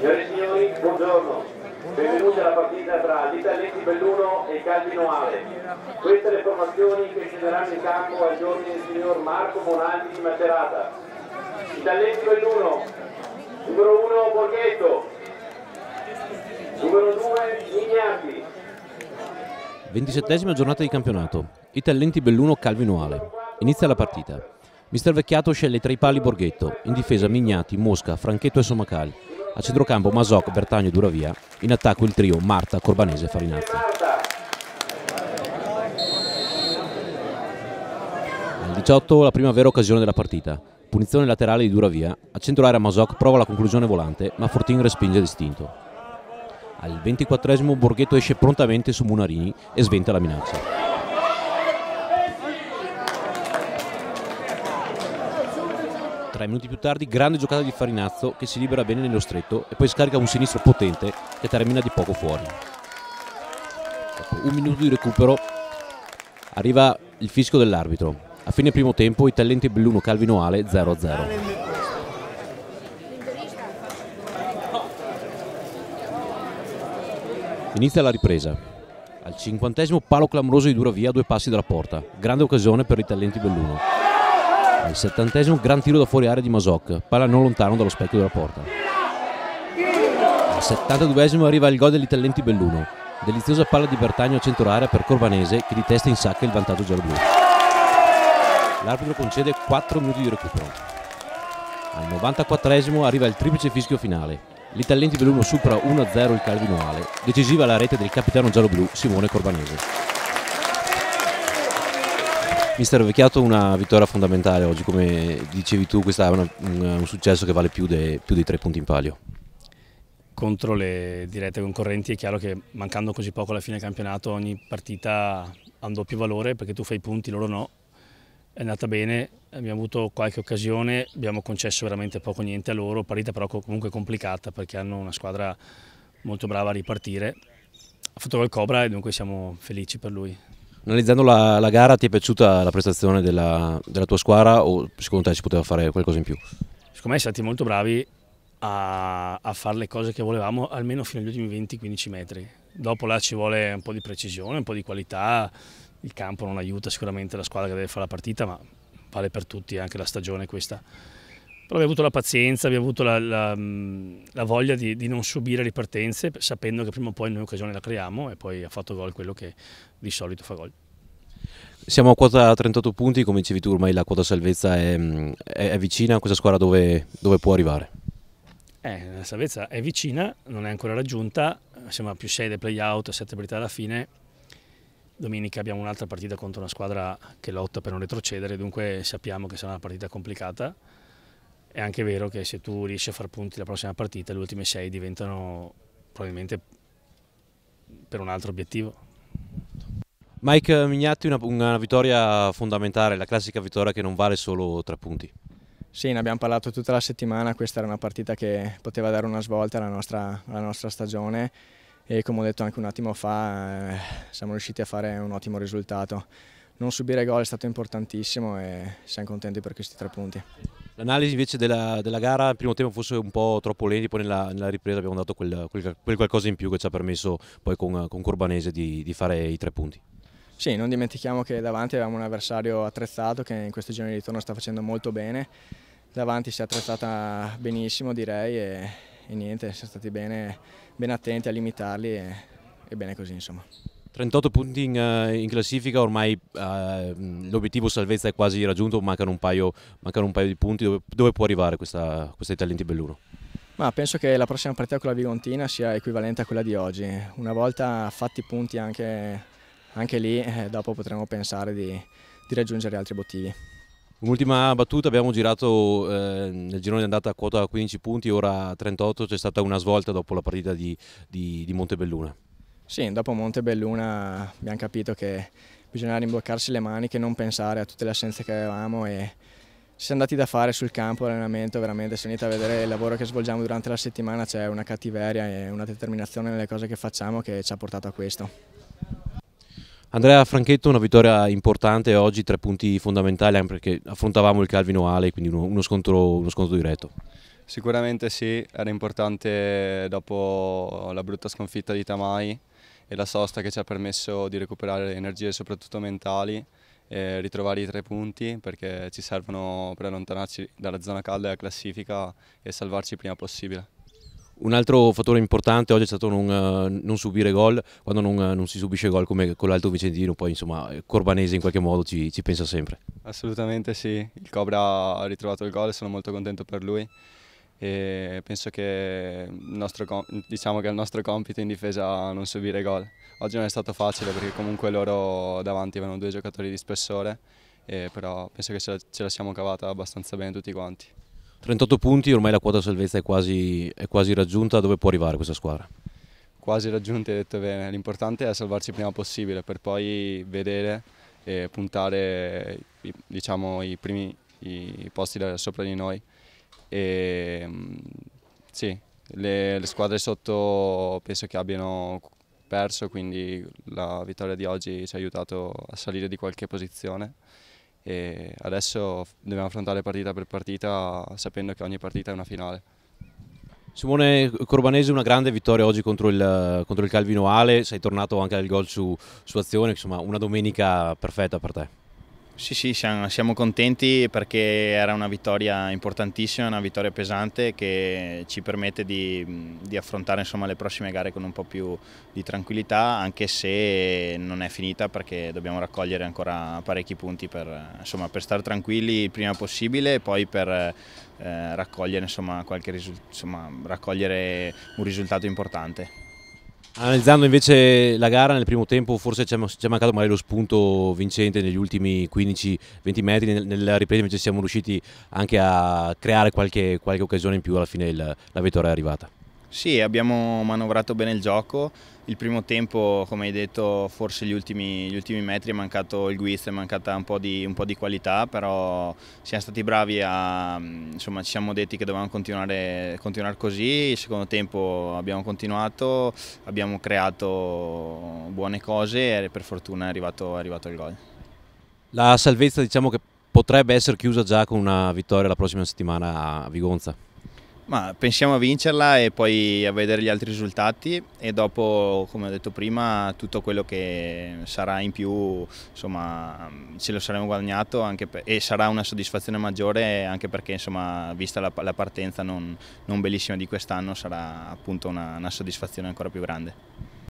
Signore e signori, buongiorno. Benvenuti alla partita tra l'Italenti Belluno e Calvino Ale. Queste le formazioni che scenderanno in campo al giorno del signor Marco Monaldi di Macerata. Italenti Belluno, numero 1 Borghetto, numero 2 Ignati. 27 giornata di campionato. Italenti Belluno Calvino Ale. Inizia la partita. Mister Vecchiato sceglie tra i pali Borghetto, in difesa Mignati, Mosca, Franchetto e Somacali a centrocampo Masoc, Bertagno e Duravia, in attacco il trio Marta, Corbanese e Farinazzi. Al 18 la prima vera occasione della partita, punizione laterale di Duravia, a centro area Masoc prova la conclusione volante ma Fortin respinge distinto. Al 24 Borghetto esce prontamente su Munarini e sventa la minaccia. Tre minuti più tardi, grande giocata di Farinazzo che si libera bene nello stretto e poi scarica un sinistro potente che termina di poco fuori. Dopo ecco, un minuto di recupero arriva il fisco dell'arbitro. A fine primo tempo i talenti Belluno Calvino Ale 0-0. Inizia la ripresa. Al cinquantesimo palo clamoroso di Duravia a due passi dalla porta. Grande occasione per i talenti Belluno. Al settantesimo gran tiro da fuori area di Masoc, palla non lontano dallo specchio della porta. Al settantaduesimo arriva il gol degli talenti Belluno, deliziosa palla di Bertagno a centro area per Corvanese che di testa in sacca il vantaggio gialloblu. L'arbitro concede 4 minuti di recupero. Al 94 arriva il triplice fischio finale. L'Italenti Belluno supera 1-0 il Calvinoale, decisiva la rete del capitano gialloblu Simone Corvanese. Mister, vecchiato una vittoria fondamentale oggi, come dicevi tu, questo è una, una, un successo che vale più, de, più, di tre punti in palio. Contro le dirette concorrenti è chiaro che mancando così poco alla fine del campionato ogni partita ha un doppio valore perché tu fai i punti, loro no. È andata bene, abbiamo avuto qualche occasione, abbiamo concesso veramente poco niente a loro, partita però comunque complicata perché hanno una squadra molto brava a ripartire. Ha fatto il Cobra e dunque siamo felici per lui. Analizzando la, la, gara, ti è piaciuta la prestazione della, della, tua squadra o secondo te si poteva fare qualcosa in più? Secondo me siamo stati molto bravi a, a fare le cose che volevamo almeno fino agli ultimi 20-15 metri. Dopo là ci vuole un po' di precisione, un po' di qualità, il campo non aiuta sicuramente la squadra che deve fare la partita, ma vale per tutti anche la stagione questa però abbiamo avuto la pazienza, abbiamo avuto la, la, mm, la voglia di, di, non subire ripartenze, sapendo che prima o poi noi occasione la creiamo e poi ha fatto gol quello che di solito fa gol. Siamo a quota 38 punti, come dicevi tu ormai la quota salvezza è, mm, è, è vicina, questa squadra dove, dove può arrivare? Eh, la salvezza è vicina, non è ancora raggiunta, siamo a più 6 dei playout, 7 partite alla fine, domenica abbiamo un'altra partita contro una squadra che lotta per non retrocedere, dunque sappiamo che sarà una partita complicata è anche vero che se tu riesci a far punti la prossima partita, le ultime sei diventano probabilmente per un altro obiettivo. Mike Mignatti, una, una, vittoria fondamentale, la classica vittoria che non vale solo tre punti. Sì, ne abbiamo parlato tutta la settimana, questa era una partita che poteva dare una svolta alla nostra, alla nostra stagione e come ho detto anche un attimo fa eh, siamo riusciti a fare un ottimo risultato. Non subire gol è stato importantissimo e siamo contenti per questi tre punti. L'analisi invece della, della, gara, il primo tempo fosse un po' troppo lenti, poi nella, nella ripresa abbiamo dato quel, quel, quel, qualcosa in più che ci ha permesso poi con, con Corbanese di, di fare i tre punti. Sì, non dimentichiamo che davanti avevamo un avversario attrezzato che in questo giorno di ritorno sta facendo molto bene, davanti si è attrezzata benissimo direi e, e niente, siamo stati bene, ben attenti a limitarli e, e bene così insomma. 38 punti in, eh, in classifica, ormai uh, l'obiettivo salvezza è quasi raggiunto, mancano un paio, mancano un paio di punti, dove, dove può arrivare questa, questa di Belluno? Ma penso che la prossima partita con la Vigontina sia equivalente a quella di oggi, una volta fatti i punti anche, anche lì, eh, dopo potremo pensare di, di raggiungere altri obiettivi. Un'ultima battuta, abbiamo girato eh, nel girone di andata a quota 15 punti, ora 38, c'è stata una svolta dopo la partita di, di, di Montebelluna. Sì, dopo Montebelluna abbiamo capito che bisognava rimboccarsi le maniche, non pensare a tutte le assenze che avevamo e ci siamo andati da fare sul campo l'allenamento, veramente se venite a vedere il lavoro che svolgiamo durante la settimana c'è una cattiveria e una determinazione nelle cose che facciamo che ci ha portato a questo. Andrea Franchetto, una vittoria importante oggi, tre punti fondamentali anche perché affrontavamo il Calvino Ale, quindi uno scontro, uno scontro diretto. Sicuramente sì, era importante dopo la brutta sconfitta di Tamai e la sosta che ci ha permesso di recuperare energie soprattutto mentali e ritrovare i tre punti perché ci servono per allontanarci dalla zona calda della classifica e salvarci il prima possibile. Un altro fattore importante oggi è stato non, eh, non subire gol, quando non, eh, non, si subisce gol come con l'Alto Vicentino, poi insomma Corbanese in qualche modo ci, ci pensa sempre. Assolutamente sì, il Cobra ha ritrovato il gol e sono molto contento per lui e penso che il nostro, diciamo che è il nostro compito in difesa non subire gol. Oggi non è stato facile perché comunque loro davanti avevano due giocatori di spessore, però penso che ce la, ce la siamo cavata abbastanza bene tutti quanti. 38 punti, ormai la quota salvezza è quasi, è quasi raggiunta, dove può arrivare questa squadra? Quasi raggiunta, hai detto bene, l'importante è salvarci prima possibile per poi vedere e puntare diciamo, i primi i posti sopra di noi. E, ehm, sì, le, le squadre sotto penso che abbiano perso, quindi la vittoria di oggi ci ha aiutato a salire di qualche posizione e adesso dobbiamo affrontare partita per partita sapendo che ogni partita è una finale. Simone Corbanese, una grande vittoria oggi contro il, contro il Calvino Ale, sei tornato anche al gol su, su azione, insomma una domenica perfetta per te. Sì, sì, siamo, siamo, contenti perché era una vittoria importantissima, una vittoria pesante che ci permette di, di affrontare insomma, le prossime gare con un po' più di tranquillità, anche se non è finita perché dobbiamo raccogliere ancora parecchi punti per, insomma, per stare tranquilli il prima possibile e poi per eh, raccogliere, insomma, qualche, raccogliere un risultato importante. Analizzando invece la gara nel primo tempo forse ci è mancato magari lo spunto vincente negli ultimi 15-20 metri, nel, nella ripresa invece siamo riusciti anche a creare qualche, qualche occasione in più, alla fine la, la vittoria è arrivata. Sì, abbiamo manovrato bene il gioco, il primo tempo come hai detto forse gli ultimi, gli ultimi metri è mancato il guizzo, è mancata un po, di, un po, di, qualità, però siamo stati bravi a, insomma ci siamo detti che dovevamo continuare, continuare così, il secondo tempo abbiamo continuato, abbiamo creato buone cose e per fortuna è arrivato, è arrivato il gol. La salvezza diciamo che potrebbe essere chiusa già con una vittoria la prossima settimana a Vigonza. Ma pensiamo a vincerla e poi a vedere gli altri risultati e dopo, come ho detto prima, tutto quello che sarà in più, insomma, ce lo saremo guadagnato per, e sarà una soddisfazione maggiore anche perché, insomma, vista la, la partenza non, non, bellissima di quest'anno, sarà appunto una, una soddisfazione ancora più grande.